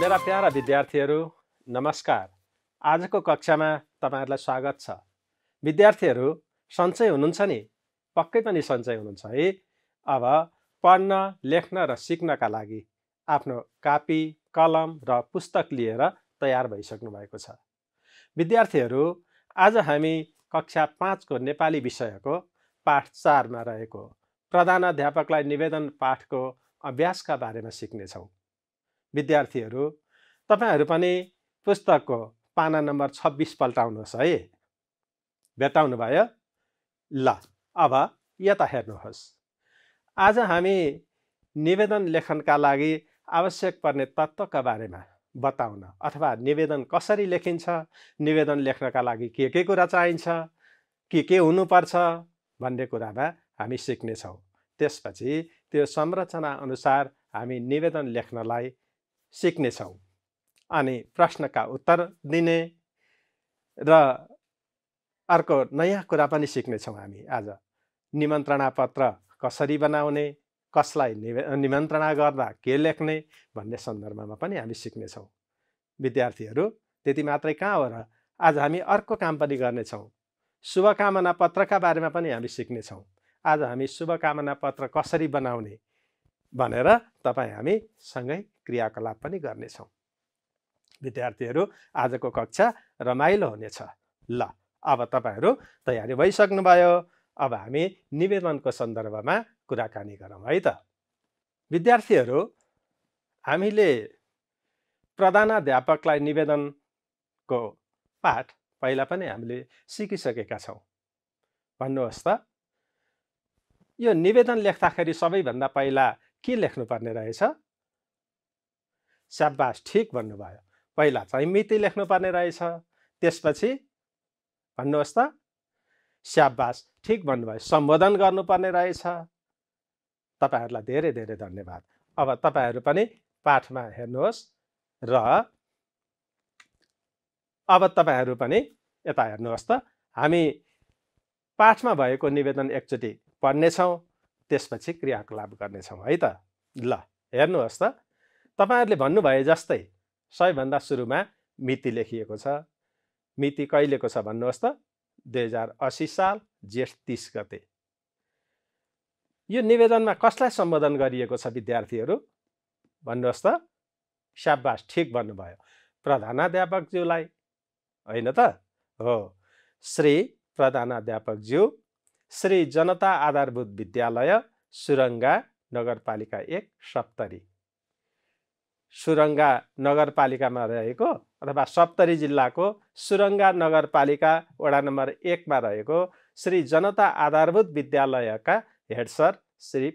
मेरा प्यारा विद्यार्थीहरू नमस्कार आजको कक्षामा तपाईँहरूलाई स्वागत छ विद्यार्थीहरू सन्चै हुनुहुन्छ नि पक्कै पनि सन्चै हुनुहुन्छ है अब पढ्न लेख्न र सिक्नका लागि आफ्नो कापी कलम र पुस्तक लिएर तयार भइसक्नु भएको छ विद्यार्थीहरू आज हामी कक्षा पाँचको नेपाली विषयको पाठ चारमा रहेको प्रधान अध्यापकलाई निवेदन पाठको अभ्यासका बारेमा सिक्नेछौँ विद्यार्थीहरू तपाईँहरू पनि पुस्तकको पाना नम्बर छब्बिस पल्टाउनुहोस् है भेटाउनु भयो ल अब यता हेर्नुहोस् आज हामी निवेदन लेखनका लागि आवश्यक पर्ने तत्त्वका बारेमा बताउन अथवा निवेदन कसरी लेखिन्छ निवेदन लेख्नका लागि के के कुरा चाहिन्छ के के हुनुपर्छ भन्ने कुरामा हामी सिक्नेछौँ त्यसपछि त्यो संरचना अनुसार हामी निवेदन लेख्नलाई सिक्नेछौँ अनि प्रश्नका उत्तर दिने र अर्को नयाँ कुरा पनि सिक्नेछौँ हामी आज निमन्त्रणा पत्र कसरी बनाउने कसलाई निमन्त्रणा गर्दा के लेख्ने भन्ने सन्दर्भमा पनि हामी सिक्नेछौँ विद्यार्थीहरू त्यति मात्रै कहाँ हो र आज हामी अर्को काम पनि गर्नेछौँ शुभकामना पत्रका बारेमा पनि हामी सिक्नेछौँ आज हामी शुभकामना पत्र कसरी बनाउने भनेर तपाईँ हामी सँगै क्रियाकलाप पनि गर्नेछौँ विद्यार्थीहरू आजको कक्षा रमाइलो हुनेछ ल अब तपाईँहरू तयारी भइसक्नुभयो अब हामी निवेदनको सन्दर्भमा कुराकानी गरौँ है त विद्यार्थीहरू हामीले प्रधानाध्यापकलाई निवेदनको पाठ पहिला पनि हामीले सिकिसकेका छौँ भन्नुहोस् त यो निवेदन लेख्दाखेरि सबैभन्दा पहिला के लेख्नुपर्ने रहेछ स्याबास ठिक भन्नुभयो पहिला चाहिँ मिति लेख्नुपर्ने रहेछ त्यसपछि भन्नुहोस् त स्याबास ठिक भन्नुभयो सम्बोधन गर्नुपर्ने रहेछ तपाईँहरूलाई धेरै धेरै धन्यवाद अब तपाईँहरू पनि पाठमा हेर्नुहोस् र अब तपाईँहरू पनि यता हेर्नुहोस् त हामी पाठमा भएको निवेदन एकचोटि पढ्नेछौँ त्यसपछि क्रियाकलाप गर्नेछौँ है त ल हेर्नुहोस् त तपाईँहरूले भन्नुभए जस्तै सबैभन्दा सुरुमा मिति लेखिएको छ मिति कहिलेको छ भन्नुहोस् त दुई हजार असी साल जेठ तिस गते यो निवेदनमा कसलाई सम्बोधन गरिएको छ विद्यार्थीहरू भन्नुहोस् त स्याबास ठिक भन्नुभयो प्रधानाध्यापकज्यूलाई होइन त हो श्री प्रधानाध्यापकज्यू श्री जनता आधारभूत विद्यालय सुरङ्गा नगरपालिका एक सप्तरी सुरङ्गा नगरपालिकामा रहेको अथवा सप्तरी जिल्लाको सुरङ्गा नगरपालिका वडा नम्बर एकमा रहेको श्री जनता आधारभूत विद्यालयका head sir Shri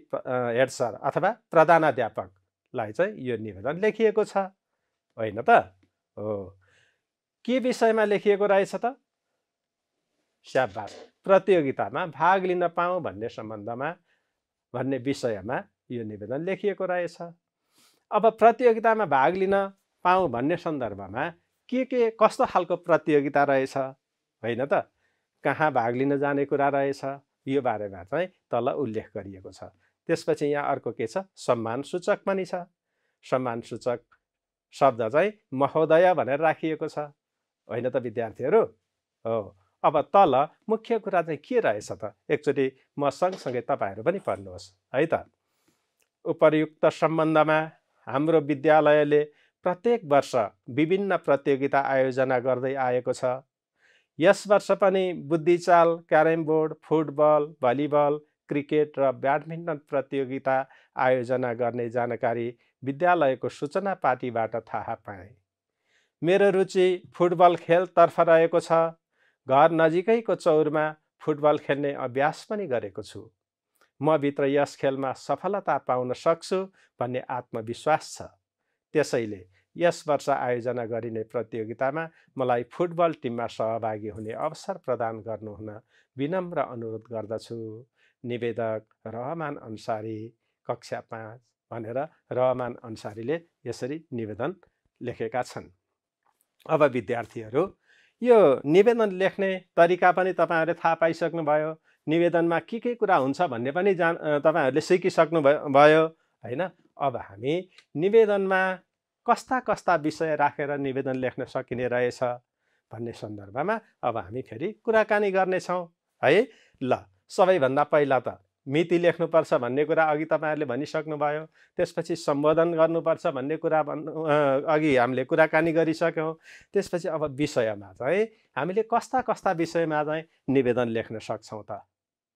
head sir अथवा प्रधानाध्यापकलाई चाहिँ यो निवेदन लेखिएको छ होइन त हो के विषयमा लेखिएको रहेछ त स्याबास प्रतियोगितामा भाग लिन पाऊँ भन्ने सम्बन्धमा भन्ने विषयमा यो निवेदन लेखिएको रहेछ अब प्रतियोगितामा भाग लिन पाऊँ भन्ने सन्दर्भमा के के कस्तो खालको प्रतियोगिता रहेछ होइन त कहाँ भाग लिन जाने कुरा रहेछ यो बारेमा चाहिँ तल उल्लेख गरिएको छ त्यसपछि यहाँ अर्को के छ सम्मान सूचक पनि छ सम्मान सूचक शब्द चाहिँ महोदय भनेर राखिएको छ होइन त विद्यार्थीहरू हो अब तल मुख्य कुरा चाहिँ के रहेछ त एकचोटि म सँगसँगै तपाईँहरू पनि पढ्नुहोस् है त उपयुक्त सम्बन्धमा हाम्रो विद्यालयले प्रत्येक वर्ष विभिन्न प्रतियोगिता आयोजना गर्दै आएको छ यस वर्ष पनि बुद्धिचाल carrom board football volleyball cricket र ब्याडमिन्टन प्रतियोगिता आयोजना गर्ने जानकारी विद्यालयको सूचना पार्टीबाट थाहा पाएँ मेरो रुचि फुटबल खेलतर्फ रहेको छ घर नजिकैको चौरमा फुटबल खेल्ने अभ्यास पनि गरेको छु म मभित्र यस खेलमा सफलता पाउन सक्छु भन्ने आत्मविश्वास छ त्यसैले यस वर्ष आयोजना गरिने प्रतियोगितामा मलाई फुटबल टिममा सहभागी हुने अवसर प्रदान गर्नुहुन विनम्र अनुरोध गर्दछु निवेदक रहमान अन्सारी कक्षा पाँच भनेर रहमान अन्सारीले यसरी निवेदन लेखेका छन् अब विद्यार्थीहरू यो निवेदन लेख्ने तरिका पनि तपाईँहरूले थाहा पाइसक्नुभयो निवेदनमा के के कुरा हुन्छ भन्ने पनि जान तपाईँहरूले सिकिसक्नु भयो होइन अब हामी निवेदनमा कस्ता कस्ता विषय राखेर निवेदन लेख्न सकिने रहेछ भन्ने सन्दर्भमा अब हामी फेरि कुराकानी गर्नेछौँ है ल सबैभन्दा पहिला त मिति लेख्नुपर्छ भन्ने कुरा अघि तपाईँहरूले भनिसक्नुभयो त्यसपछि सम्बोधन गर्नुपर्छ भन्ने कुरा भन्नु अघि हामीले कुराकानी गरिसक्यौँ त्यसपछि अब विषयमा चाहिँ हामीले कस्ता कस्ता विषयमा चाहिँ निवेदन लेख्न सक्छौँ त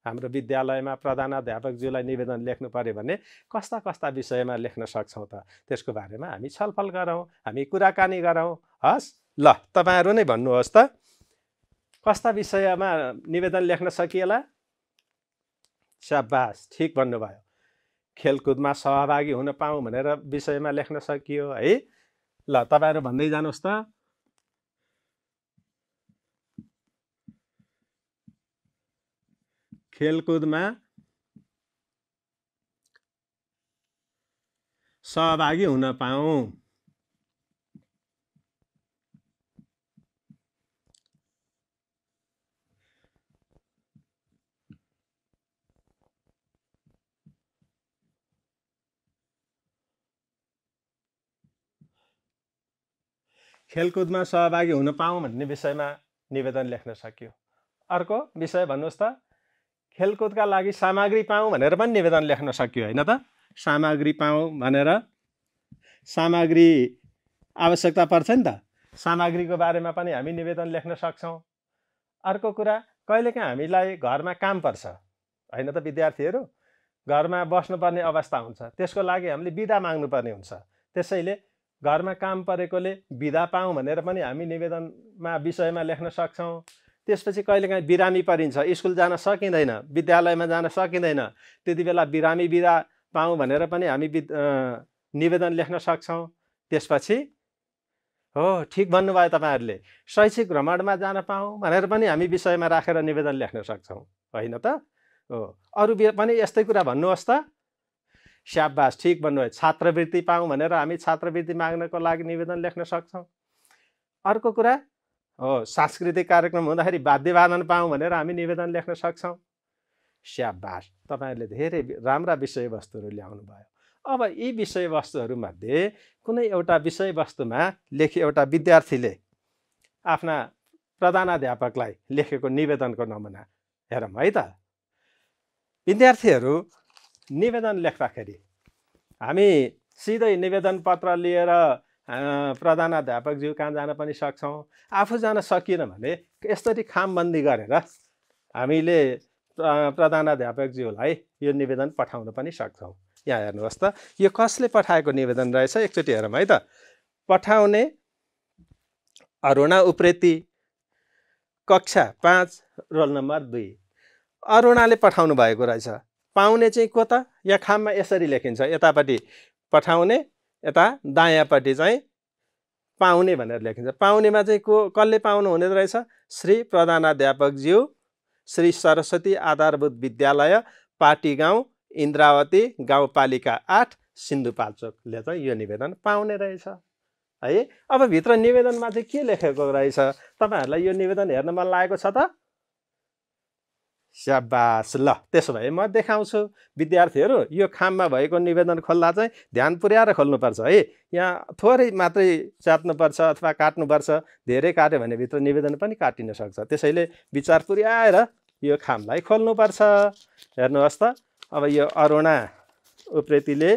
हाम्रो विद्यालयमा प्रधानाध्यापकज्यूलाई निवेदन लेख्नु पऱ्यो भने कस्ता कस्ता विषयमा लेख्न सक्छौँ त त्यसको बारेमा हामी छलफल गरौँ हामी कुराकानी गरौँ हस् ल तपाईँहरू नै भन्नुहोस् त कस्ता विषयमा निवेदन लेख्न सकिएला स्याबास ठिक भन्नुभयो खेलकुदमा सहभागी हुन पाऊँ भनेर विषयमा लेख्न सकियो है ल तपाईँहरू भन्दै जानुहोस् त खेलकुदमा सहभागी हुन पाऊ खेलकुदमा सहभागी हुन पाऊँ भन्ने विषयमा निवेदन लेख्न सकियो अर्को विषय भन्नुहोस् त खेलकुदका लागि सामग्री पाऊँ भनेर पनि निवेदन लेख्न सकियो होइन त सामग्री पाऊँ भनेर सामग्री आवश्यकता पर्छ नि त सामग्रीको बारेमा पनि हामी निवेदन लेख्न सक्छौँ अर्को कुरा कहिलेकाहीँ हामीलाई घरमा काम पर्छ होइन त विद्यार्थीहरू घरमा बस्नुपर्ने अवस्था हुन्छ त्यसको लागि हामीले बिदा माग्नुपर्ने हुन्छ त्यसैले घरमा काम परेकोले बिदा पाऊँ भनेर पनि हामी निवेदनमा विषयमा लेख्न सक्छौँ त्यसपछि कहिलेकाहीँ बिरामी परिन्छ स्कुल जान सकिँदैन विद्यालयमा जान सकिँदैन त्यति बेला बिरामी बिदा पाऊँ भनेर पनि हामी निवेदन लेख्न सक्छौँ त्यसपछि हो ठिक भन्नुभयो तपाईँहरूले शैक्षिक भ्रमणमा जान पाऊँ भनेर पनि हामी विषयमा राखेर निवेदन लेख्न सक्छौँ होइन त हो अरू पनि यस्तै कुरा भन्नुहोस् त स्याबास ठिक भन्नुभयो छात्रवृत्ति पाऊँ भनेर हामी छात्रवृत्ति माग्नको लागि निवेदन लेख्न सक्छौँ अर्को कुरा सांस्कृतिक कार्यक्रम हुँदाखेरि वाद्यवादन पाऊँ भनेर हामी निवेदन लेख्न सक्छौँ स्याबास तपाईँहरूले धेरै राम्रा विषयवस्तुहरू ल्याउनु भयो अब यी विषयवस्तुहरूमध्ये कुनै एउटा विषयवस्तुमा लेखे एउटा विद्यार्थीले आफ्ना प्रधानाध्यापकलाई लेखेको निवेदनको नमुना हेरौँ है त विद्यार्थीहरू निवेदन लेख्दाखेरि हामी सिधै निवेदन पत्र लिएर प्रधान अध्यापकज्यू कहाँ जान पनि सक्छौँ आफू जान सकिएन भने यसरी खामबन्दी गरेर हामीले प्रधान अध्यापकज्यूलाई यो निवेदन पठाउन पनि सक्छौँ यहाँ हेर्नुहोस् त यो कसले पठाएको निवेदन रहेछ एकचोटि हेरौँ है त पठाउने अरुणा उप्रेती कक्षा पाँच रोल नम्बर दुई अरुणाले पठाउनु भएको रहेछ पाउने चाहिँ को त या खाममा यसरी लेखिन्छ यतापट्टि पठाउने यता दायाँपट्टि चाहिँ पाउने भनेर लेखिन्छ पाउनेमा चाहिँ को कसले पाउनु हुने रहेछ श्री प्रधानाध्यापकज्यू श्री सरस्वती आधारभूत विद्यालय पाटी गाउँ इन्द्रावती गाउँपालिका आठ सिन्धुपाल्चोकले चाहिँ यो निवेदन पाउने रहेछ है अब भित्र निवेदनमा चाहिँ के लेखेको रहेछ तपाईँहरूलाई यो निवेदन हेर्न मन लागेको छ त स्याबास ल त्यसो भए म देखाउँछु विद्यार्थीहरू यो खाममा भएको निवेदन खोल्दा चाहिँ ध्यान पुर्याएर खोल्नुपर्छ है यहाँ थोरै मात्रै च्यात्नुपर्छ अथवा काट्नुपर्छ धेरै काट्यो भने भित्र निवेदन पनि काटिन सक्छ त्यसैले विचार पुर्याएर यो खामलाई खोल्नुपर्छ हेर्नुहोस् त अब यो अरुणा उप्रेतीले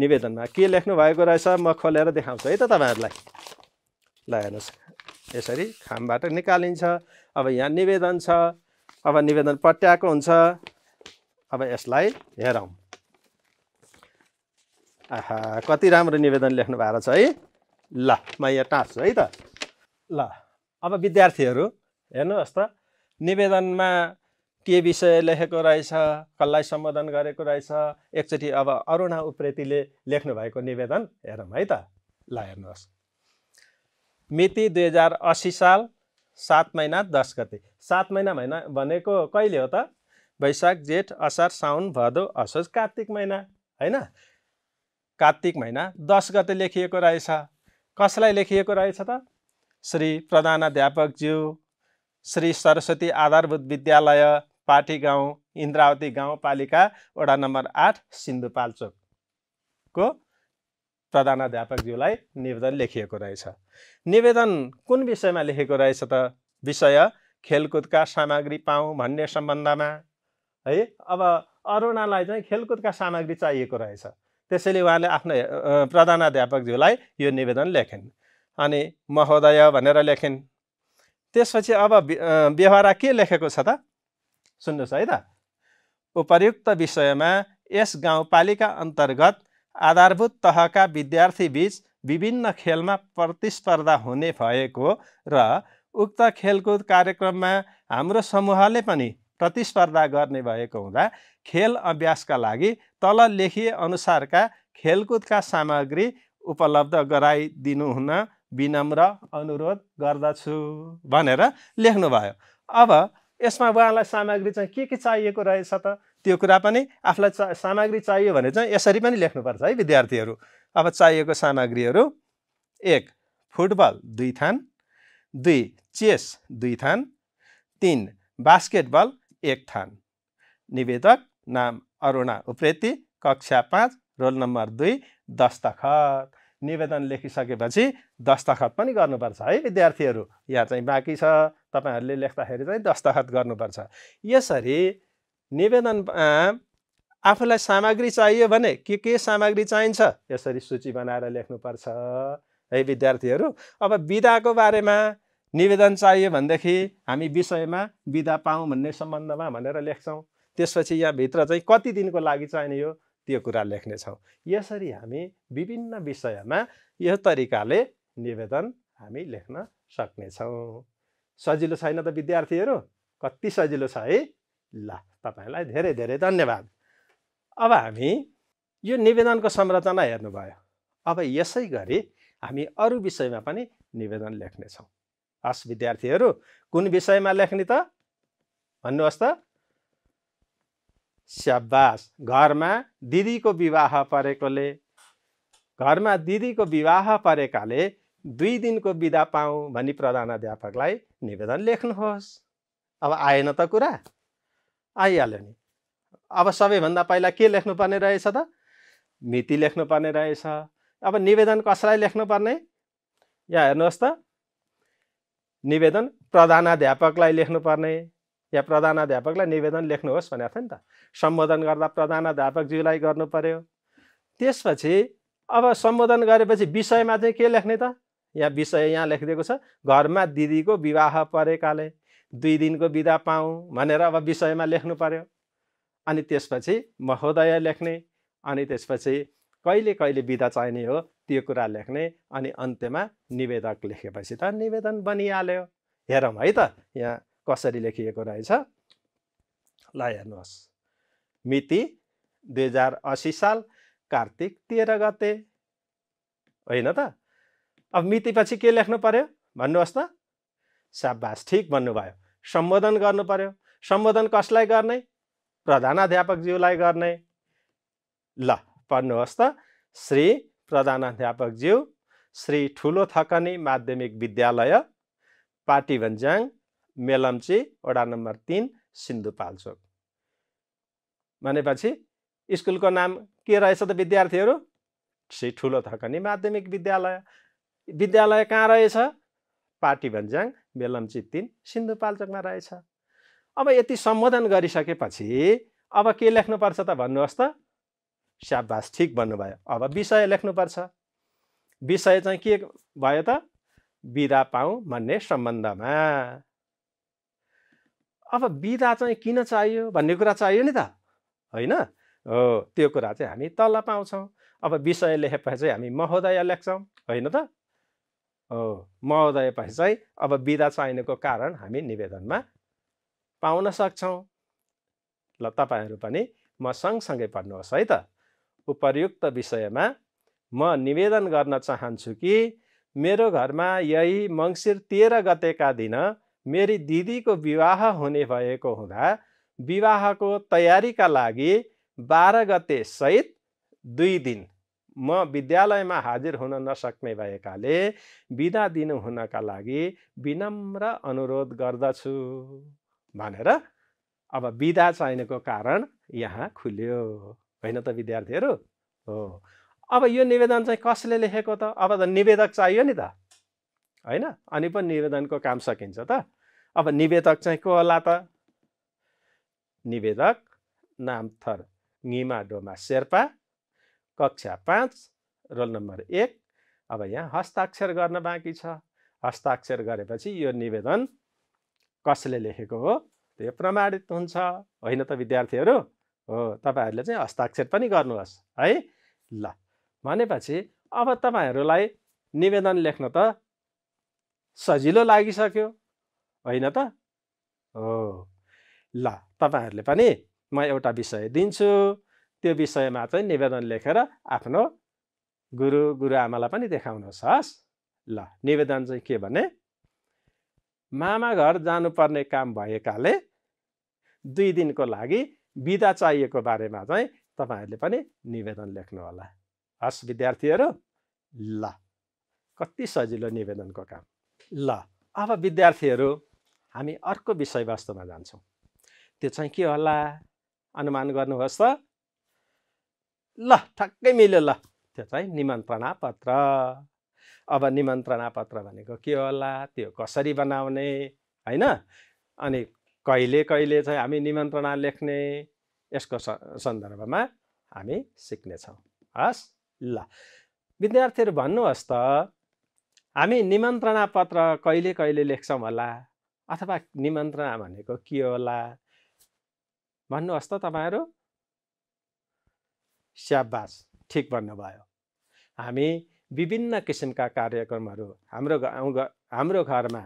निवेदनमा के लेख्नु भएको रहेछ म खोलेर देखाउँछु है त तपाईँहरूलाई ल हेर्नुहोस् यसरी खामबाट निकालिन्छ अब यहाँ निवेदन छ अब निवेदन पट्याएको हुन्छ अब यसलाई हेरौँ आहा कति राम्रो निवेदन लेख्नु भएको छ है ल म यहाँ टाँच्छु है त ल अब विद्यार्थीहरू हेर्नुहोस् त निवेदनमा के विषय लेखेको रहेछ कसलाई सम्बोधन गरेको रहेछ एकचोटि अब अरुणा उप्रेतीले लेख्नुभएको निवेदन हेरौँ है त ल हेर्नुहोस् मिति दुई हजार असी साल सात महिना दस गते सात महिना महिना भनेको कहिले हो त वैशाख जेठ असार साउन भदौ असोज कार्तिक महिना होइन कार्तिक महिना दस गते लेखिएको रहेछ कसलाई लेखिएको रहेछ त श्री प्रधानाध्यापकज्यू श्री सरस्वती आधारभूत विद्यालय पाटी गाउँ इन्द्रावती गाउँपालिका वडा नम्बर आठ सिन्धुपाल्चोकको प्रधानाध्यापकज्यूलाई निवेदन लेखिएको रहेछ निवेदन कुन विषयमा लेखेको रहेछ त विषय खेलकुदका सामग्री पाऊँ भन्ने सम्बन्धमा है अब अरुणालाई चाहिँ खेलकुदका सामग्री चाहिएको रहेछ त्यसैले उहाँले आफ्नो प्रधानाध्यापकज्यूलाई यो निवेदन लेखिन् अनि महोदय भनेर लेखिन् त्यसपछि अब व्यवहार के लेखेको छ त सुन्नुहोस् है त उपर्युक्त विषयमा यस गाउँपालिका अन्तर्गत आधारभूत तहका विद्यार्थीबीच विभिन्न खेलमा प्रतिस्पर्धा हुने भएको र उक्त खेलकुद कार्यक्रममा हाम्रो समूहले पनि प्रतिस्पर्धा गर्ने भएको हुँदा खेल अभ्यासका लागि तल लेखिए अनुसारका खेलकुदका सामग्री उपलब्ध गराइदिनु हुन विनम्र अनुरोध गर्दछु भनेर लेख्नुभयो अब यसमा उहाँलाई सामग्री चाहिँ के के चाहिएको रहेछ त त्यो कुरा पनि आफूलाई चा सामग्री चाहियो भने चाहिँ यसरी पनि लेख्नुपर्छ है विद्यार्थीहरू अब चाहिएको सामग्रीहरू एक फुटबल दुई थान दुई चेस दुई थान तिन बास्केटबल एक थान निवेदक नाम अरुणा उप्रेती कक्षा पाँच रोल नम्बर दुई दस्तखत निवेदन लेखिसकेपछि दस्तखत पनि गर्नुपर्छ है विद्यार्थीहरू यहाँ चाहिँ बाँकी छ तपाईँहरूले लेख्दाखेरि चाहिँ दस्तखत गर्नुपर्छ यसरी निवेदन आफूलाई सामग्री चाहियो भने के के सामग्री चाहिन्छ यसरी सूची बनाएर लेख्नुपर्छ है विद्यार्थीहरू अब विधाको बारेमा निवेदन चाहियो भनेदेखि हामी विषयमा विधा पाऊँ भन्ने सम्बन्धमा भनेर लेख्छौँ त्यसपछि यहाँभित्र चाहिँ कति दिनको लागि चाहिने हो त्यो कुरा लेख्नेछौँ यसरी हामी विभिन्न विषयमा यो तरिकाले निवेदन हामी लेख्न सक्नेछौँ सजिलो छैन त विद्यार्थीहरू कति सजिलो छ है ल तपाईँलाई धेरै धेरै धन्यवाद अब हामी यो निवेदनको संरचना हेर्नुभयो अब यसै गरी हामी अरू विषयमा पनि निवेदन लेख्नेछौँ हस् विद्यार्थीहरू कुन विषयमा लेख्ने त भन्नुहोस् त स्याबास घरमा दिदीको विवाह परेकोले घरमा दिदीको विवाह परेकाले दुई दिनको बिदा पाऊँ भनी प्रधानाध्यापकलाई निवेदन लेख्नुहोस् अब आएन त कुरा आइहाल्यो नि अब सबैभन्दा पहिला के लेख्नुपर्ने रहेछ त मिति लेख्नुपर्ने रहेछ अब निवेदन कसलाई लेख्नुपर्ने यहाँ हेर्नुहोस् त निवेदन प्रधानाध्यापकलाई लेख्नुपर्ने या प्रधानाध्यापकलाई निवेदन लेख्नुहोस् भनेको थियो नि त सम्बोधन गर्दा प्रधानाध्यापकज्यूलाई गर्नु पऱ्यो त्यसपछि अब सम्बोधन गरेपछि विषयमा चाहिँ के लेख्ने त यहाँ विषय यहाँ लेखिदिएको छ घरमा दिदीको विवाह परेकाले दुई दिनको बिदा पाऊँ भनेर अब विषयमा लेख्नु पऱ्यो अनि त्यसपछि महोदय लेख्ने अनि त्यसपछि कहिले कहिले विदा चाहिने हो त्यो कुरा लेख्ने अनि अन्त्यमा निवेदक लेखेपछि त निवेदन बनिहाल्यो हेरौँ है त यहाँ कसरी लेखिएको रहेछ ल हेर्नुहोस् मिति दुई हजार असी साल कार्तिक तेह्र गते होइन त अब मितिपछि के लेख्नु पर्यो भन्नुहोस् त साबास ठिक भन्नुभयो सम्बोधन गर्नु पर्यो सम्बोधन कसलाई गर्ने प्रधानाध्यापकज्यूलाई गर्ने ल पढ्नुहोस् त श्री प्रधानाध्यापकज्यू श्री ठुलो थकनी माध्यमिक विद्यालय पार्टी भन्ज्याङ मेलम्ची वडा नम्बर तिन सिन्धुपाल्चोक भनेपछि स्कुलको नाम के रहेछ त विद्यार्थीहरू श्री ठुलो थकनी माध्यमिक विद्यालय विद्यालय कहाँ रहेछ पार्टी भन्ज्याङ मेलम्ची तिन सिन्धुपाल्चोकमा रहेछ अब यति सम्बोधन गरिसकेपछि अब के लेख्नुपर्छ त भन्नुहोस् त स्याबास ठिक भन्नुभयो अब विषय लेख्नुपर्छ विषय चाहिँ के भयो त बिदा पाऊँ भन्ने सम्बन्धमा अब बिदा चाहिँ किन चाहियो भन्ने कुरा चाहियो नि त होइन हो त्यो कुरा चाहिँ हामी तल पाउँछौँ अब विषय लेखेपछि चाहिँ हामी महोदय लेख्छौँ होइन त हो महोदयपछि चाहिँ अब बिदा चाहिनेको कारण हामी निवेदनमा पाउन सक्छौँ ल तपाईँहरू पनि म सँगसँगै पढ्नुहोस् है त उपयुक्त विषयमा म निवेदन गर्न चाहन्छु कि मेरो घरमा यही मङ्सिर तेह्र गतेका दिन मेरी दिदीको विवाह हुने भएको हुँदा विवाहको तयारीका लागि बाह्र गते सहित दुई दिन म विद्यालयमा हाजिर हुन नसक्ने भएकाले बिदा दिनु हुनका लागि विनम्र अनुरोध गर्दछु भनेर अब विधा चाहिनेको कारण यहाँ खुल्यो होइन त विद्यार्थीहरू हो अब यो निवेदन चाहिँ कसले लेखेको त अब त निवेदक चाहियो नि त होइन अनि पनि निवेदनको काम सकिन्छ त अब निवेदक चाहिँ को होला त निवेदक नामथर निमा डोमा शेर्पा कक्षा पाँच रोल नम्बर एक अब यहाँ हस्ताक्षर गर्न बाँकी छ हस्ताक्षर गरेपछि यो निवेदन कसले लेखेको हो त्यो प्रमाणित हुन्छ होइन त विद्यार्थीहरू हो तपाईँहरूले चाहिँ हस्ताक्षर पनि गर्नुहोस् है ल भनेपछि अब तपाईँहरूलाई निवेदन लेख्न त सजिलो लागिसक्यो होइन त हो ल तपाईँहरूले पनि म एउटा विषय दिन्छु त्यो विषयमा चाहिँ निवेदन लेखेर आफ्नो गुरु गुरुआमालाई पनि देखाउनुहोस् हस् ल निवेदन चाहिँ के भने मामा घर जानुपर्ने काम भएकाले दुई दिनको लागि बिदा चाहिएको बारेमा चाहिँ तपाईँहरूले पनि निवेदन लेख्नु होला हस् विद्यार्थीहरू ल कति सजिलो निवेदनको काम ल अब विद्यार्थीहरू हामी अर्को विषयवस्तुमा जान्छौँ त्यो चाहिँ के होला अनुमान गर्नुहोस् त ल ठक्कै मिल्यो ल त्यो चाहिँ निमन्त्रणा पत्र अब निमन्त्रणा पत्र भनेको के होला त्यो कसरी बनाउने होइन अनि कहिले कहिले चाहिँ हामी निमन्त्रणा लेख्ने यसको सन्दर्भमा हामी सिक्नेछौँ हस् ल विद्यार्थीहरू भन्नुहोस् त हामी निमन्त्रणा पत्र कहिले कहिले लेख्छौँ होला अथवा निमन्त्रणा भनेको के होला भन्नुहोस् त तपाईँहरू स्याबास ठिक भन्नुभयो हामी विभिन्न किसिमका कार्यक्रमहरू हाम्रो गाउँ हाम्रो घरमा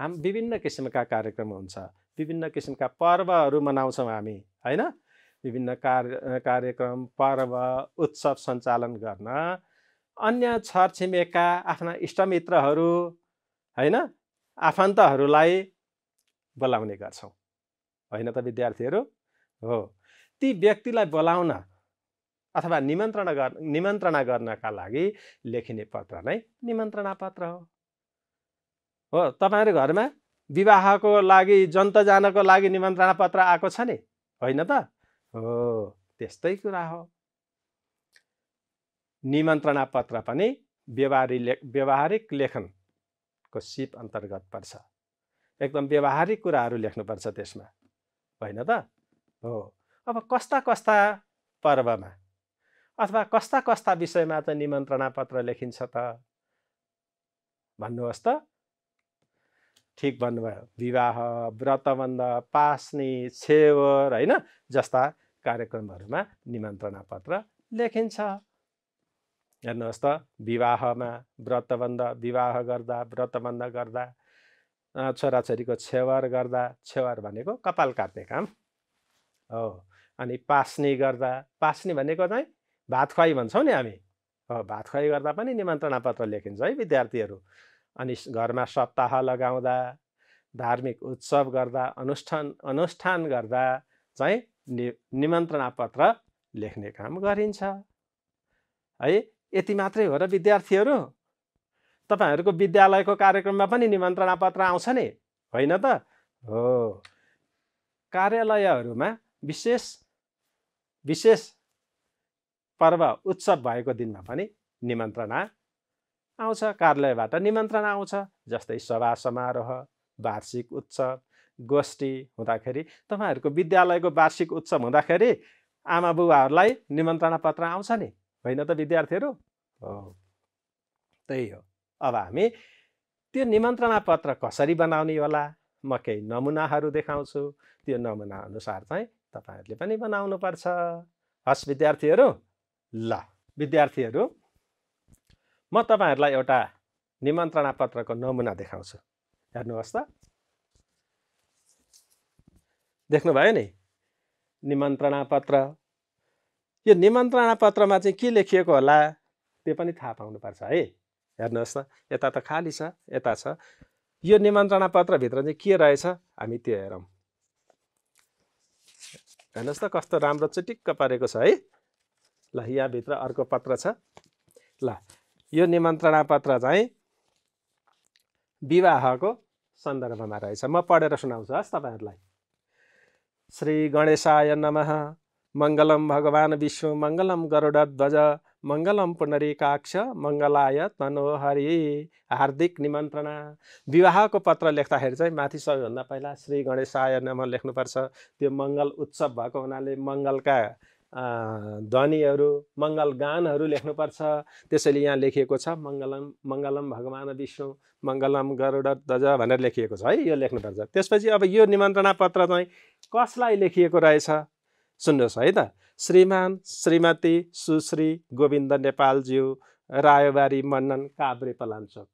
हाम विभिन्न किसिमका कार्यक्रम हुन्छ विभिन्न किसिमका पर्वहरू मनाउँछौँ हामी होइन विभिन्न कार्य कार्यक्रम पर्व उत्सव सञ्चालन गर्न अन्य छरछिमेकका आफ्ना इष्टमित्रहरू होइन आफन्तहरूलाई बोलाउने गर्छौँ होइन त विद्यार्थीहरू हो ती व्यक्तिलाई बोलाउन अथवा निमन्त्रणा गर् निमन्त्रणा गर्नका लागि लेखिने पत्र नै निमन्त्रणा पत्र हो हो तपाईँहरू घरमा विवाहको लागि जन्त जानको लागि निमन्त्रणा पत्र आएको छ नि होइन त हो त्यस्तै कुरा हो निमन्त्रणा पत्र पनि व्यवहारिक ले व्यवहारिक लेखनको सिप अन्तर्गत पर्छ एकदम व्यवहारिक कुराहरू लेख्नुपर्छ त्यसमा होइन त हो अब कस्ता कस्ता पर्वमा अथवा कस्ता कस्ता विषयमा त निमन्त्रणा पत्र लेखिन्छ त भन्नुहोस् त ठिक भन्नुभयो विवाह व्रतबन्ध पास्नी छेवर होइन जस्ता कार्यक्रमहरूमा निमन्त्रणा पत्र लेखिन्छ हेर्नुहोस् त विवाहमा व्रतबन्ध विवाह गर्दा व्रतबन्ध गर्दा छोराछोरीको छेवर गर्दा छेवर भनेको कपाल काट्ने काम हो अनि पास्नी गर्दा पास्नी भनेको चाहिँ भात खुवाई भन्छौँ नि हामी भात खुवाई गर्दा पनि निमन्त्रणा पत्र लेखिन्छ है विद्यार्थीहरू अनि घरमा सप्ताह लगाउँदा धार्मिक उत्सव गर्दा अनुष्ठान अनुष्ठान गर्दा चाहिँ नि निमन्त्रणा पत्र लेख्ने काम गरिन्छ है यति मात्रै हो र विद्यार्थीहरू तपाईँहरूको विद्यालयको कार्यक्रममा पनि निमन्त्रणा पत्र आउँछ नि होइन त हो कार्यालयहरूमा विशेष विशेष पर्व उत्सव भएको दिनमा पनि निमन्त्रणा आउँछ कार्यालयबाट निमन्त्रणा आउँछ जस्तै सभा समारोह वार्षिक उत्सव गोष्ठी हुँदाखेरि तपाईँहरूको विद्यालयको वार्षिक उत्सव हुँदाखेरि आमा बुबाहरूलाई निमन्त्रणा पत्र आउँछ नि होइन त विद्यार्थीहरू हो त्यही हो अब हामी त्यो निमन्त्रणा पत्र कसरी बनाउने होला म केही नमुनाहरू देखाउँछु त्यो नमुना अनुसार चाहिँ तपाईँहरूले पनि बनाउनुपर्छ हस् विद्यार्थीहरू ल विद्यार्थीहरू म तपाईँहरूलाई एउटा निमन्त्रणा पत्रको नमुना देखाउँछु हेर्नुहोस् त देख्नुभयो नि निमन्त्रणा पत्र यो निमन्त्रणा पत्रमा चाहिँ के लेखिएको होला त्यो पनि थाहा पाउनुपर्छ है हेर्नुहोस् त यता त खाली छ यता छ यो निमन्त्रणा पत्रभित्र चाहिँ के रहेछ हामी त्यो हेरौँ हेर्नुहोस् त कस्तो राम्रो चाहिँ टिक्क परेको छ है ल यहाँभित्र अर्को पत्र छ ल यो निमन्त्रणा पत्र चाहिँ विवाहको सन्दर्भमा रहेछ म पढेर सुनाउँछु हस् तपाईँहरूलाई श्री गणेशाय नम मङ्गलम भगवान् विष्णु मङ्गलम ध्वज मङ्गलम पुनरीकाक्ष मङ्गलाय तनोहरि हार्दिक निमन्त्रणा विवाहको पत्र लेख्दाखेरि चाहिँ माथि सबैभन्दा पहिला श्री गणेशाय नम लेख्नुपर्छ त्यो मङ्गल उत्सव भएको हुनाले मङ्गलका ध्वनिहरू मङ्गल गानहरू लेख्नुपर्छ त्यसैले यहाँ लेखिएको छ मङ्गलम मङ्गलम भगवान् विष्णु मङ्गलम गरुड ध्वज भनेर लेखिएको छ है यो लेख्नुपर्छ त्यसपछि अब यो निमन्त्रणा पत्र चाहिँ कसलाई लेखिएको रहेछ सुन्नुहोस् है त श्रीमान श्रीमती सुश्री गोविन्द नेपालज्यू रायोबारी मण्डन काभ्रे पलाञ्चोक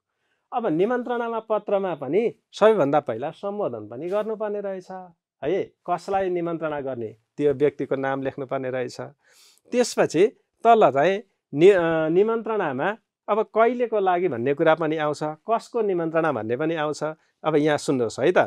अब निमन्त्रणामा पत्रमा पनि सबैभन्दा पहिला सम्बोधन पनि गर्नुपर्ने रहेछ है कसलाई निमन्त्रणा गर्ने त्यो व्यक्तिको नाम लेख्नुपर्ने रहेछ त्यसपछि तल चाहिँ नि निमन्त्रणामा अब कहिलेको लागि भन्ने कुरा पनि आउँछ कसको निमन्त्रणा भन्ने पनि आउँछ अब यहाँ सुन्नुहोस् है त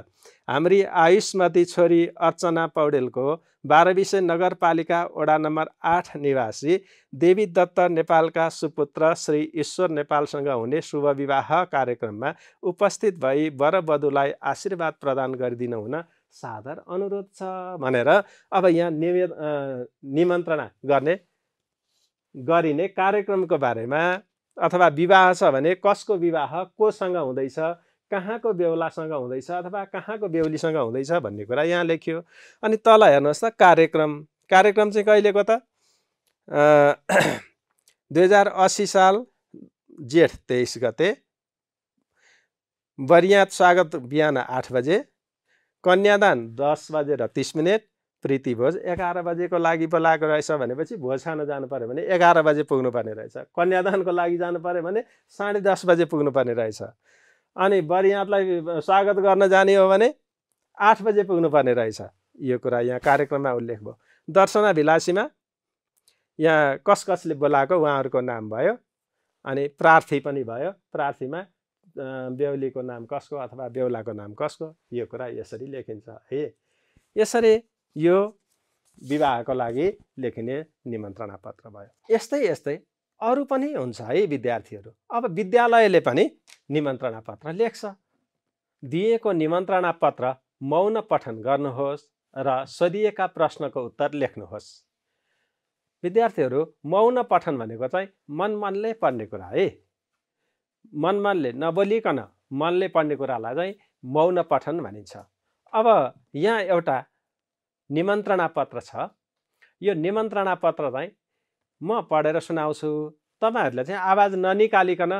हाम्री आयुष्मती छोरी अर्चना पौडेलको बाह्रविसे नगरपालिका वडा नम्बर आठ निवासी देवी दत्त नेपालका सुपुत्र श्री ईश्वर नेपालसँग हुने शुभ विवाह कार्यक्रममा उपस्थित भई वरवधुलाई आशीर्वाद प्रदान गरिदिनु हुन सादर अनुरोध छ भनेर अब यहाँ निवेद निमन्त्रणा गर्ने गरिने कार्यक्रमको बारेमा अथवा विवाह छ भने कसको विवाह कोसँग हुँदैछ कहाँको बेहुलासँग हुँदैछ अथवा कहाँको बेहुलीसँग हुँदैछ भन्ने कुरा यहाँ लेख्यो अनि तल हेर्नुहोस् त कार्यक्रम कार्यक्रम चाहिँ कहिलेको त दुई हजार असी साल जेठ तेइस गते बरियात स्वागत बिहान आठ बजे कन्यादान दस बजेर तिस मिनट भोज एघार बजेको लागि बोलाएको रहेछ भनेपछि भोज खान जानु पऱ्यो भने एघार बजे पुग्नुपर्ने रहेछ कन्यादानको लागि जानु पऱ्यो भने साढे दस बजे पुग्नुपर्ने रहेछ अनि बरियातलाई स्वागत गर्न जाने हो भने आठ बजे पुग्नुपर्ने रहेछ यो कुरा यहाँ कार्यक्रममा उल्लेख भयो दर्शना भिलासीमा यहाँ कस कसले बोलाएको उहाँहरूको नाम भयो अनि प्रार्थी पनि भयो प्रार्थीमा बेहुलीको नाम कसको अथवा बेहुलाको नाम कसको यो कुरा यसरी लेखिन्छ है यसरी यो विवाहको लागि लेखिने निमन्त्रणा पत्र भयो यस्तै यस्तै अरू पनि हुन्छ है विद्यार्थीहरू अब विद्यालयले पनि निमन्त्रणा पत्र लेख्छ दिएको निमन्त्रणा पत्र मौन पठन गर्नुहोस् र सोधिएका प्रश्नको उत्तर लेख्नुहोस् विद्यार्थीहरू मौन पठन भनेको चाहिँ मन मनले पढ्ने कुरा है मनमानले नबोलिकन मनले पढ्ने कुरालाई चाहिँ मौन पठन भनिन्छ अब यहाँ एउटा निमन्त्रणा पत्र छ यो निमन्त्रणा पत्र चाहिँ म पढेर सुनाउँछु तपाईँहरूले चाहिँ आवाज ननिकालिकन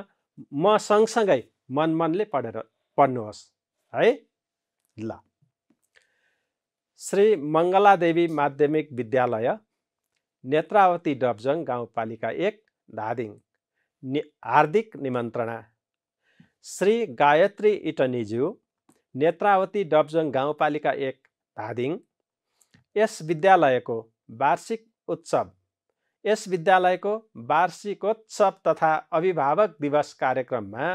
म सँगसँगै मनमनले पढेर पढ्नुहोस् है ल श्री मङ्गलादेवी माध्यमिक विद्यालय नेत्रावती डबजङ गाउँपालिका एक धादिङ नि हार्दिक निमन्त्रणा श्री गायत्री इटनिज्यू नेत्रावती डब्जङ गाउँपालिका एक धादिङ यस विद्यालयको वार्षिक उत्सव यस विद्यालयको वार्षिकोत्सव तथा अभिभावक दिवस कार्यक्रममा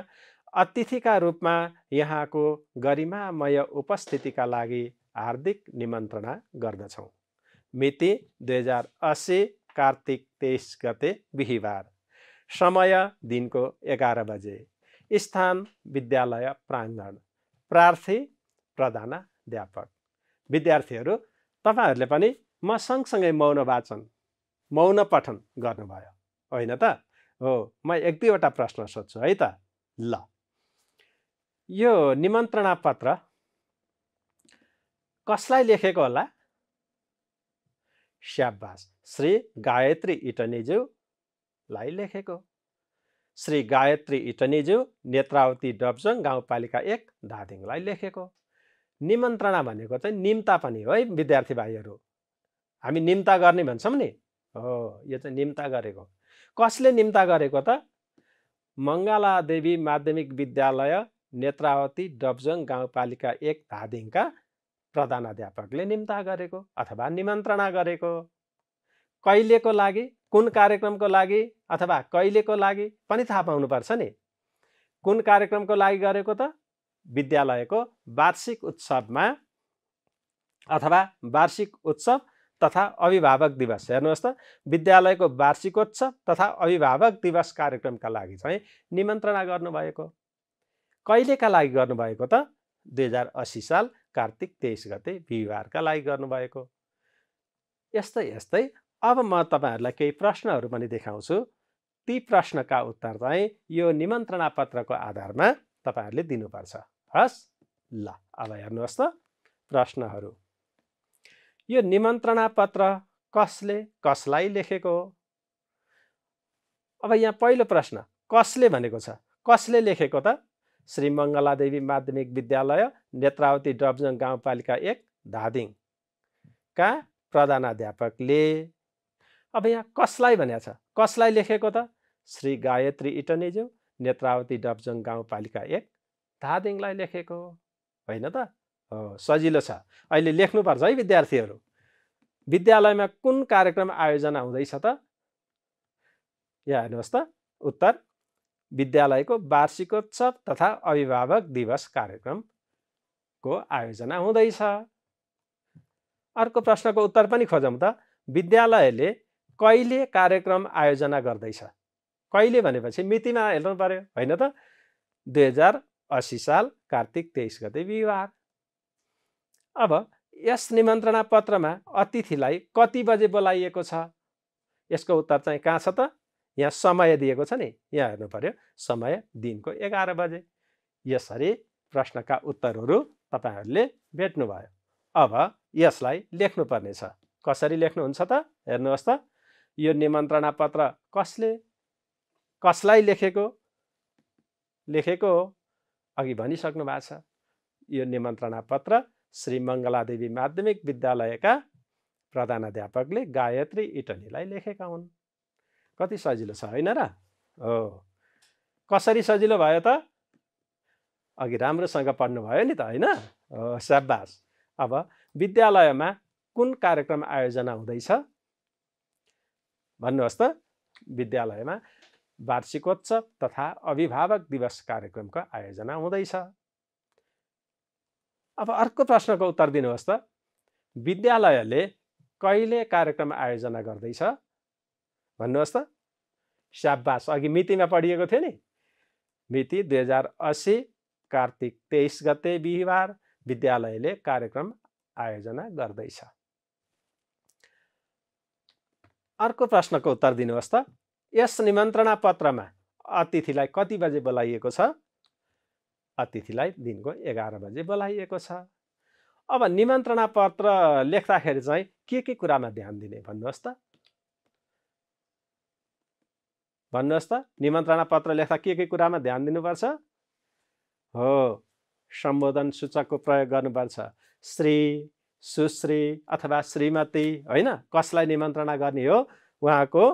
अतिथिका रूपमा यहाँको गरिमामय उपस्थितिका लागि हार्दिक निमन्त्रणा गर्दछौँ मिति दुई हजार असी कार्तिक तेइस गते बिहिबार समय दिनको एघार बजे स्थान विद्यालय प्राङ्गण प्रार्थी प्रधानाध्यापक विद्यार्थीहरू तपाईँहरूले पनि म सँगसँगै मौन वाचन मौन पठन गर्नुभयो होइन त हो म एक दुईवटा प्रश्न सोध्छु है त ल यो निमन्त्रणा पत्र कसलाई लेखेको होला स्याबास श्री गायत्री इटनेज्यू लाई लेखेको श्री गायत्री इटनीज्यू नेत्रावती डब्जङ गाउँपालिका एक धादिङलाई लेखेको निमन्त्रणा भनेको चाहिँ निम्ता पनि हो है विद्यार्थी भाइहरू हामी निम्ता गर्ने भन्छौँ नि हो यो चाहिँ निम्ता गरेको कसले निम्ता गरेको त देवी माध्यमिक विद्यालय नेत्रावती डब्जङ गाउँपालिका एक धादिङका प्रधानाध्यापकले निम्ता गरेको अथवा निमन्त्रणा गरेको कहिलेको लागि कुन कार्यक्रमको लागि अथवा कहिलेको लागि पनि थाहा पाउनुपर्छ नि कुन कार्यक्रमको लागि गरेको त विद्यालयको वार्षिक उत्सवमा अथवा वार्षिक उत्सव तथा अभिभावक दिवस हेर्नुहोस् त विद्यालयको वार्षिकोत्सव तथा अभिभावक दिवस कार्यक्रमका लागि चाहिँ निमन्त्रणा गर्नुभएको कहिलेका लागि गर्नुभएको त दुई हजार असी साल कार्तिक तेइस गते बिहिबारका लागि गर्नुभएको यस्तै यस्तै अब म तपाईँहरूलाई केही प्रश्नहरू पनि देखाउँछु ती प्रश्नका उत्तर चाहिँ यो निमन्त्रणा पत्रको आधारमा तपाईँहरूले दिनुपर्छ हस् ल अब हेर्नुहोस् त प्रश्नहरू यो निमन्त्रणा पत्र कसले कसलाई लेखेको अब यहाँ पहिलो प्रश्न कसले भनेको छ कसले लेखेको त श्री मङ्गलादेवी माध्यमिक विद्यालय नेत्रावती डब्जङ गाउँपालिका एक धादिङका प्रधानाध्यापकले अब यहाँ कसलाई भनेको छ कसलाई लेखेको त श्री गायत्री इटनेज्यू नेत्रावती डबजङ गाउँपालिका एक धादिङलाई लेखेको होइन त हो सजिलो छ अहिले लेख्नुपर्छ है विद्यार्थीहरू विद्यालयमा कुन कार्यक्रम आयोजना हुँदैछ त यहाँ हेर्नुहोस् त उत्तर विद्यालयको वार्षिकोत्सव तथा अभिभावक दिवस कार्यक्रमको आयोजना हुँदैछ अर्को प्रश्नको उत्तर पनि खोजौँ त विद्यालयले कहिले कार्यक्रम आयोजना गर्दैछ कहिले भनेपछि मितिमा हेर्नु पऱ्यो होइन त दुई हजार असी साल कार्तिक तेइस गते बिहिबार अब यस निमन्त्रणा पत्रमा अतिथिलाई कति बजे बोलाइएको छ यसको उत्तर चाहिँ कहाँ छ त यहाँ समय दिएको छ नि यहाँ हेर्नु पऱ्यो समय दिनको एघार बजे यसरी प्रश्नका उत्तरहरू तपाईँहरूले भेट्नुभयो अब यसलाई लेख्नुपर्नेछ कसरी लेख्नुहुन्छ त हेर्नुहोस् त यो निमन्त्रणा पत्र कसले कसलाई लेखेको लेखेको हो अघि भनिसक्नु भएको छ यो निमन्त्रणा पत्र श्री मङ्गलादेवी माध्यमिक विद्यालयका प्रधानाध्यापकले गायत्री इटलीलाई लेखेका हुन् कति सजिलो छ होइन र हो कसरी सजिलो भयो त अघि राम्रोसँग पढ्नुभयो नि त होइन हो स्याबास अब विद्यालयमा कुन कार्यक्रम आयोजना हुँदैछ भन्नुहोस् त विद्यालयमा वार्षिकोत्सव तथा अभिभावक दिवस कार्यक्रमको आयोजना हुँदैछ अब अर्को प्रश्नको उत्तर दिनुहोस् त विद्यालयले कहिले कार्यक्रम आयोजना गर्दैछ भन्नुहोस् त स्याबास अघि मितिमा पढिएको थियो नि मिति दुई हजार असी कार्तिक तेइस गते बिहिबार विद्यालयले कार्यक्रम आयोजना गर्दैछ अर्को प्रश्नको उत्तर दिनुहोस् त यस निमन्त्रणा पत्रमा अतिथिलाई कति बजे बोलाइएको छ अतिथिलाई दिनको एघार बजे बोलाइएको छ अब निमन्त्रणा पत्र लेख्दाखेरि चाहिँ के के कुरामा ध्यान दिने भन्नुहोस् त भन्नुहोस् त निमन्त्रणा पत्र लेख्दा के के कुरामा ध्यान दिनुपर्छ हो सम्बोधन सूचकको प्रयोग गर्नुपर्छ श्री सुश्री अथवा श्रीमती होइन कसलाई निमन्त्रणा गर्ने हो उहाँको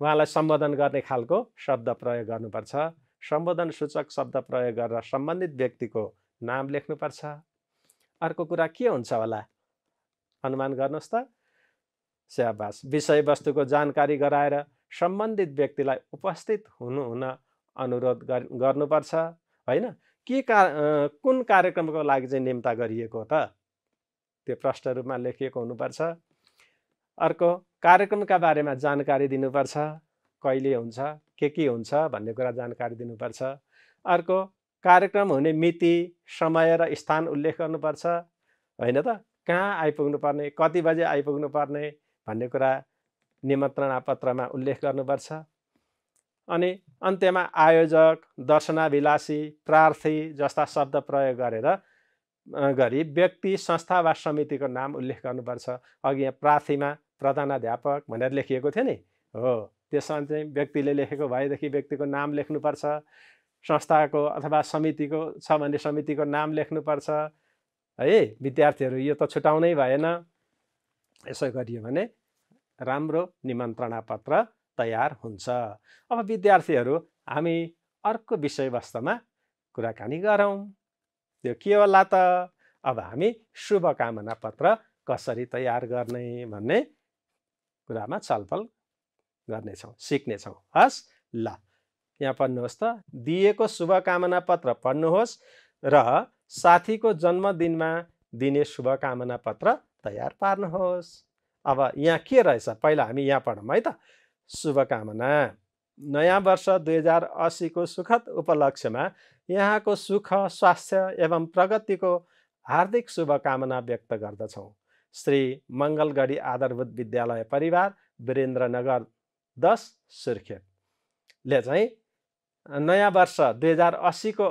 उहाँलाई सम्बोधन गर्ने खालको शब्द प्रयोग गर्नुपर्छ सम्बोधन सूचक शब्द प्रयोग गरेर सम्बन्धित व्यक्तिको नाम लेख्नुपर्छ अर्को कुरा के हुन्छ होला अनुमान गर्नुहोस् त स्याबास विषयवस्तुको जानकारी गराएर सम्बन्धित व्यक्तिलाई उपस्थित हुनुहुन अनुरोध गर्नुपर्छ होइन के का कुन कार्यक्रमको लागि चाहिँ निम्ता गरिएको त त्यो प्रष्ट रूपमा लेखिएको हुनुपर्छ अर्को कार्यक्रमका बारेमा जानकारी दिनुपर्छ कहिले हुन्छ के के हुन्छ भन्ने कुरा जानकारी दिनुपर्छ अर्को कार्यक्रम हुने मिति समय र स्थान उल्लेख गर्नुपर्छ होइन त कहाँ आइपुग्नुपर्ने कति बजे आइपुग्नुपर्ने भन्ने कुरा निमन्त्रणा पत्रमा उल्लेख गर्नुपर्छ अनि अन्त्यमा आयोजक दर्शनाभिलासी प्रार्थी जस्ता शब्द प्रयोग गरेर गरी व्यक्ति संस्था वा समितिको नाम उल्लेख गर्नुपर्छ अघि यहाँ प्रार्थीमा प्रधानाध्यापक भनेर लेखिएको थियो नि हो त्यसमा चाहिँ व्यक्तिले लेखेको भएदेखि व्यक्तिको नाम लेख्नुपर्छ संस्थाको अथवा समितिको छ भने समितिको नाम लेख्नुपर्छ है विद्यार्थीहरू यो त छुटाउनै भएन यसो गरियो भने राम्रो निमन्त्रणा पत्र तयार हुन्छ अब विद्यार्थीहरू हामी अर्को विषयवस्तुमा कुराकानी गरौँ त्यो के होला त अब हामी शुभकामना पत्र कसरी तयार गर्ने भन्ने कुरामा छलफल गर्नेछौँ सिक्नेछौँ हस् ल यहाँ पढ्नुहोस् त दिएको शुभकामना पत्र पढ्नुहोस् र साथीको जन्मदिनमा दिने शुभकामना पत्र तयार पार्नुहोस् अब यहाँ के रहेछ पहिला हामी यहाँ पढौँ है त शुभकामना नयाँ वर्ष दुई हजार असीको सुखद उपलक्ष्यमा यहाँको सुख स्वास्थ्य एवं प्रगतिको हार्दिक शुभकामना व्यक्त गर्दछौँ श्री मङ्गलगढी आधारभूत विद्यालय परिवार वीरेन्द्रनगर दस सुर्खेतले चाहिँ नयाँ वर्ष दुई हजार अस्सीको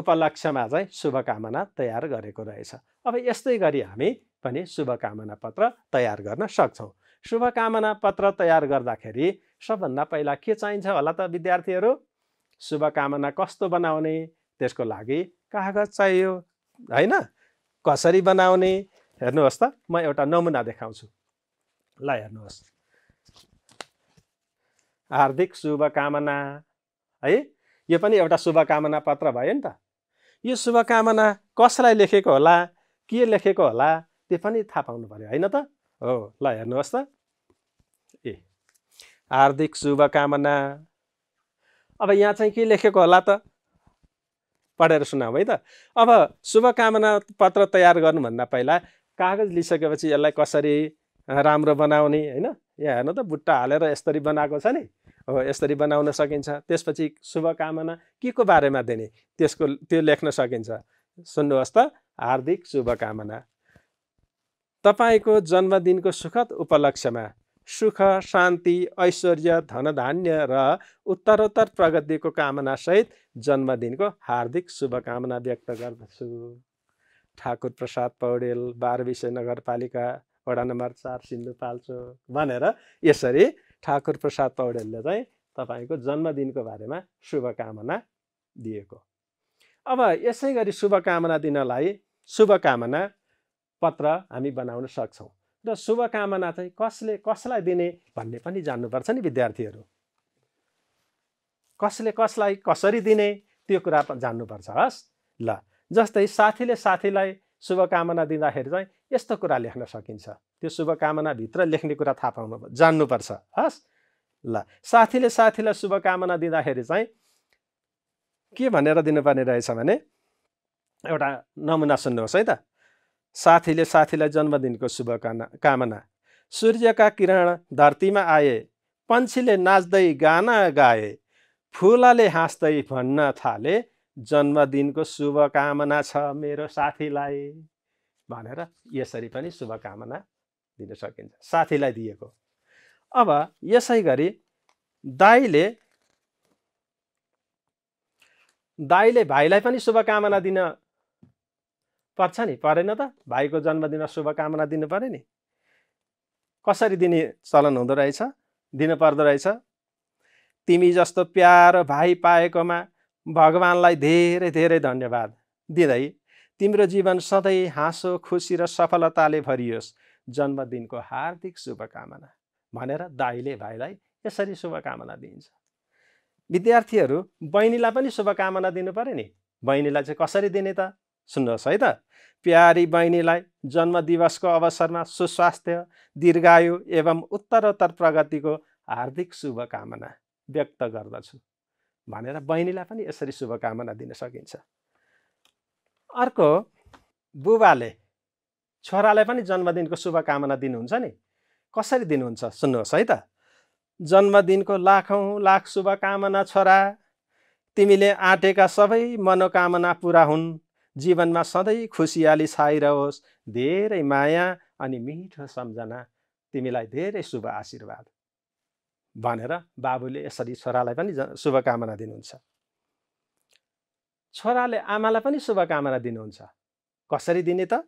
उपलक्ष्यमा चाहिँ शुभकामना तयार गरेको रहेछ अब यस्तै गरी हामी पनि शुभकामना पत्र तयार गर्न सक्छौँ शुभकामना पत्र तयार गर्दाखेरि सबभन्दा पहिला के चाहिन्छ होला त विद्यार्थीहरू शुभकामना कस्तो बनाउने त्यसको लागि कागज चाहियो होइन कसरी बनाउने हेर्नुहोस् त म एउटा नमुना देखाउँछु ल हेर्नुहोस् हार्दिक शुभकामना है यो पनि एउटा शुभकामना पत्र भयो नि त यो शुभकामना कसलाई लेखेको होला के लेखेको होला त्यो पनि थाहा पाउनु पऱ्यो होइन त हो ल हेर्नुहोस् त ए हार्दिक शुभकामना अब यहाँ चाहिँ के लेखेको होला त पढेर सुनाऊ है त अब शुभकामना पत्र तयार गर्नुभन्दा पहिला कागज लिइसकेपछि यसलाई कसरी राम्रो बनाउने होइन यहाँ हेर्नु त बुट्टा हालेर यसरी बनाएको छ नि हो यसरी बनाउन सकिन्छ त्यसपछि शुभकामना के को बारेमा दिने त्यसको त्यो लेख्न सकिन्छ सुन्नुहोस् त हार्दिक शुभकामना तपाईँको जन्मदिनको सुखद उपलक्ष्यमा सुख शान्ति ऐश्वर्य धनधान्य र उत्तरोत्तर प्रगतिको कामनासहित जन्मदिनको हार्दिक शुभकामना व्यक्त गर्दछु ठाकुर प्रसाद पौडेल बाह्र विषय नगरपालिका वडा नम्बर चार सिन्धुपाल्चो भनेर यसरी ठाकुर प्रसाद पौडेलले चाहिँ तपाईँको जन्मदिनको बारेमा शुभकामना दिएको अब यसै गरी शुभकामना दिनलाई शुभकामना पत्र हामी बनाउन सक्छौँ र शुभकामना चाहिँ कसले कसलाई दिने भन्ने पनि जान्नुपर्छ नि विद्यार्थीहरू कसले कसलाई कसरी दिने त्यो कुरा जान्नुपर्छ हस् ल जस्तै साथीले साथीलाई शुभकामना दिँदाखेरि चाहिँ यस्तो कुरा लेख्न सकिन्छ त्यो शुभकामनाभित्र लेख्ने कुरा थाहा पाउनु जान्नुपर्छ हस् ल साथीले साथीलाई शुभकामना दिँदाखेरि चाहिँ के भनेर दिनुपर्ने रहेछ भने एउटा नमुना सुन्नुहोस् है त साथीले साथीलाई जन्मदिनको शुभकामना कामना सूर्यका किरण धरतीमा आए पन्छीले नाच्दै गाना गाए फुलाले हाँस्दै भन्न थाले जन्मदिनको शुभकामना छ मेरो साथीलाई भनेर यसरी पनि शुभकामना दिन सकिन्छ साथीलाई दिएको अब यसै गरी दाईले दाईले भाइलाई पनि शुभकामना दिन पर्छ नि परेन त भाइको जन्मदिनमा शुभकामना दिनु पऱ्यो नि कसरी दिने चलन हुँदो रहेछ दिनु पर्दो रहेछ तिमी जस्तो प्यारो भाइ पाएकोमा भगवान्लाई धेरै धेरै धन्यवाद दिँदै तिम्रो जीवन सधैँ हाँसो खुसी र सफलताले भरियोस् जन्मदिनको हार्दिक शुभकामना भनेर दाईले भाइलाई यसरी शुभकामना दिइन्छ विद्यार्थीहरू बहिनीलाई पनि शुभकामना दिनु पऱ्यो नि बहिनीलाई चाहिँ कसरी दिने त सुन्नुहोस् है त प्यारी बहिनीलाई जन्म दिवसको अवसरमा सुस्वास्थ्य दीर्घायु एवं उत्तरोत्तर प्रगतिको हार्दिक शुभकामना व्यक्त गर्दछु भनेर बहिनीलाई पनि यसरी शुभकामना दिन सकिन्छ अर्को बुबाले छोरालाई पनि जन्मदिनको शुभकामना दिनुहुन्छ नि कसरी दिनुहुन्छ सुन्नुहोस् है त जन्मदिनको लाखौँ लाख शुभकामना छोरा तिमीले आँटेका सबै मनोकामना पुरा हुन् जीवनमा सधैँ खुसियाली छाइरहोस् धेरै माया अनि मिठो सम्झना तिमीलाई धेरै शुभ आशीर्वाद भनेर बाबुले यसरी छोरालाई पनि शुभकामना दिनुहुन्छ छोराले आमालाई पनि शुभकामना दिनुहुन्छ कसरी दिने त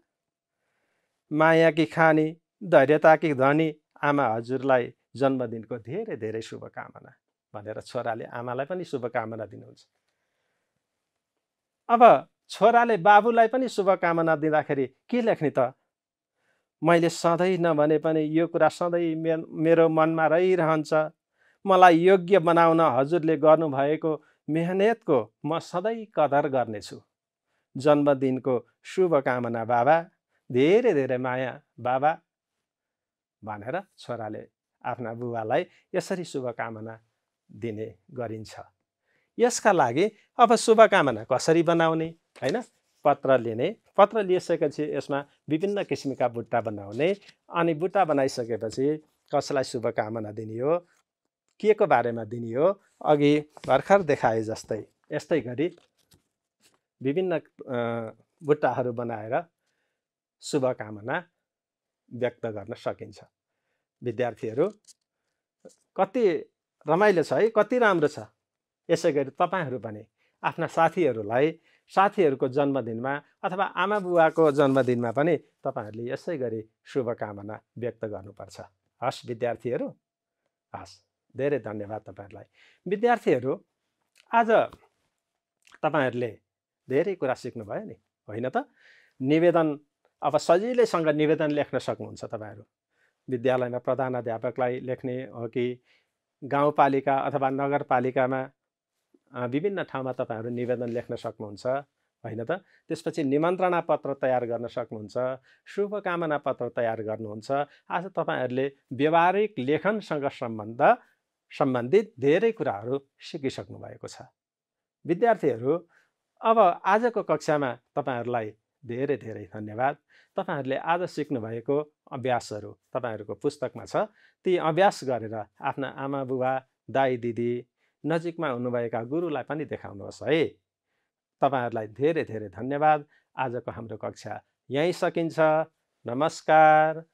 माया कि खानी धैर्यता कि धनी आमा हजुरलाई जन्मदिनको धेरै धेरै शुभकामना भनेर छोराले आमालाई पनि शुभकामना दिनुहुन्छ अब छोराले बाबुलाई पनि शुभकामना दिँदाखेरि के लेख्ने त मैले सधैँ नभने पनि यो कुरा सधैँ मे मेरो मनमा रहिरहन्छ मलाई योग्य बनाउन हजुरले गर्नुभएको मेहनतको म सधैँ कदर गर्नेछु जन्मदिनको शुभकामना बाबा धेरै धेरै माया बाबा भनेर छोराले आफ्ना बुबालाई यसरी शुभकामना दिने गरिन्छ यसका लागि अब शुभकामना कसरी बनाउने होइन पत्र लिने पत्र लिइसकेपछि यसमा विभिन्न किसिमका बुट्टा बनाउने अनि बुट्टा बनाइसकेपछि कसलाई शुभकामना दिने हो के को बारेमा दिने हो अघि भर्खर देखाए जस्तै यस्तै गरी विभिन्न बुट्टाहरू बनाएर शुभकामना व्यक्त गर्न सकिन्छ विद्यार्थीहरू कति रमाइलो छ है कति राम्रो छ यसै गरी तपाईँहरू पनि आफ्ना साथीहरूलाई साथीहरूको जन्मदिनमा अथवा आमा बुवाको जन्मदिनमा पनि तपाईँहरूले यसै गरी शुभकामना व्यक्त गर्नुपर्छ हस् विद्यार्थीहरू हस् धेरै धन्यवाद तपाईँहरूलाई विद्यार्थीहरू आज तपाईँहरूले धेरै कुरा सिक्नुभयो नि होइन त निवेदन अब सजिलैसँग निवेदन लेख्न सक्नुहुन्छ तपाईँहरू विद्यालयमा प्रधान अध्यापकलाई लेख्ने हो कि गाउँपालिका अथवा नगरपालिकामा विभिन्न ठाउँमा तपाईँहरू निवेदन लेख्न सक्नुहुन्छ होइन त त्यसपछि निमन्त्रणा पत्र तयार गर्न सक्नुहुन्छ शुभकामना पत्र तयार गर्नुहुन्छ आज तपाईँहरूले व्यावहारिक लेखनसँग सम्बन्ध सम्बन्धित धेरै कुराहरू सिकिसक्नु भएको छ विद्यार्थीहरू अब आजको कक्षामा तपाईँहरूलाई धेरै धेरै धन्यवाद तपाईँहरूले आज सिक्नुभएको अभ्यासहरू तपाईँहरूको पुस्तकमा छ ती अभ्यास गरेर आफ्ना आमा बुबा दाई दिदी नजिकमा हुनुभएका गुरुलाई पनि देखाउनुहोस् है तपाईँहरूलाई धेरै धेरै धन्यवाद आजको हाम्रो कक्षा यहीँ सकिन्छ नमस्कार